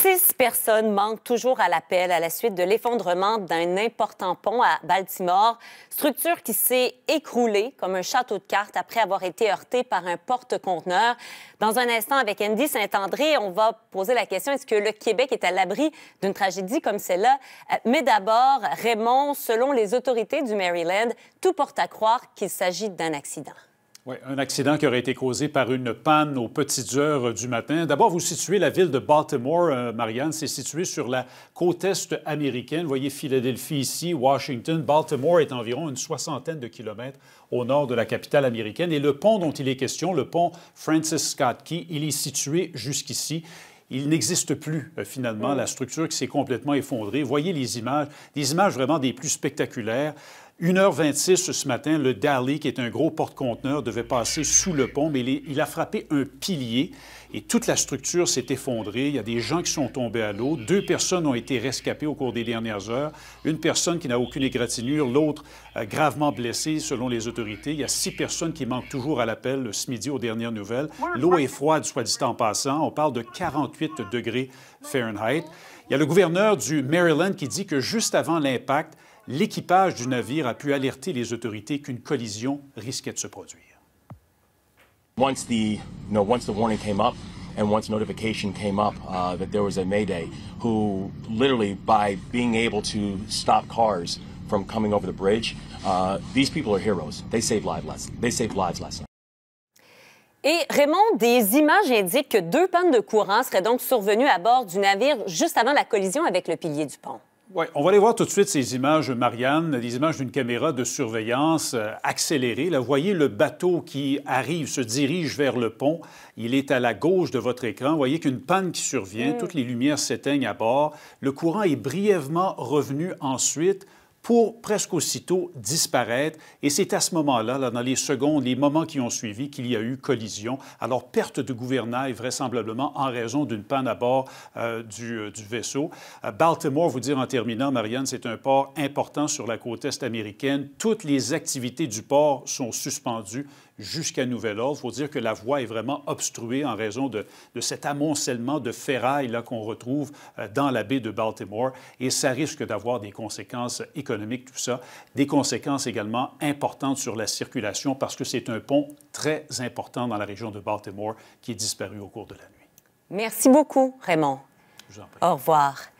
Six personnes manquent toujours à l'appel à la suite de l'effondrement d'un important pont à Baltimore, structure qui s'est écroulée comme un château de cartes après avoir été heurtée par un porte-conteneur. Dans un instant, avec Andy Saint-André, on va poser la question est-ce que le Québec est à l'abri d'une tragédie comme celle-là euh, Mais d'abord, Raymond, selon les autorités du Maryland, tout porte à croire qu'il s'agit d'un accident. Oui, un accident qui aurait été causé par une panne aux petites heures du matin. D'abord, vous situez la ville de Baltimore, euh, Marianne. C'est situé sur la côte est américaine. Vous voyez Philadelphie ici, Washington. Baltimore est environ une soixantaine de kilomètres au nord de la capitale américaine. Et le pont dont il est question, le pont Francis Scott Key, il est situé jusqu'ici. Il n'existe plus, euh, finalement, hmm. la structure qui s'est complètement effondrée. Voyez les images, des images vraiment des plus spectaculaires. 1h26 ce matin, le Dali, qui est un gros porte-conteneur, devait passer sous le pont, mais il a frappé un pilier et toute la structure s'est effondrée. Il y a des gens qui sont tombés à l'eau. Deux personnes ont été rescapées au cours des dernières heures. Une personne qui n'a aucune égratignure, l'autre euh, gravement blessée selon les autorités. Il y a six personnes qui manquent toujours à l'appel ce midi aux dernières nouvelles. L'eau est froide, soit dit en passant. On parle de 48 degrés Fahrenheit. Il y a le gouverneur du Maryland qui dit que juste avant l'impact, l'équipage du navire a pu alerter les autorités qu'une collision risquait de se produire. Once the, you know, once the warning came up and once notification came up uh, that there was a mayday, who literally by being able to stop cars from coming over the bridge, uh, these people are heroes. They saved lives last. They saved lives last night. Et Raymond, des images indiquent que deux pannes de courant seraient donc survenues à bord du navire juste avant la collision avec le pilier du pont. Oui, on va aller voir tout de suite ces images, Marianne, des images d'une caméra de surveillance euh, accélérée. Là, voyez le bateau qui arrive, se dirige vers le pont. Il est à la gauche de votre écran. Vous Voyez qu'une panne qui survient, mm. toutes les lumières s'éteignent à bord. Le courant est brièvement revenu ensuite pour presque aussitôt disparaître. Et c'est à ce moment-là, dans les secondes, les moments qui ont suivi, qu'il y a eu collision. Alors, perte de gouvernail vraisemblablement en raison d'une panne à bord euh, du, euh, du, vaisseau. Euh, Baltimore, vous dire en terminant, Marianne, c'est un port important sur la côte est américaine. Toutes les activités du port sont suspendues jusqu'à nouvel ordre. Il faut dire que la voie est vraiment obstruée en raison de, de cet amoncellement de ferraille là, qu'on retrouve euh, dans la baie de Baltimore et ça risque d'avoir des conséquences économiques, tout ça, des conséquences également importantes sur la circulation parce que c'est un pont très important dans la région de Baltimore qui est disparu au cours de la nuit. Merci beaucoup, Raymond. Au revoir.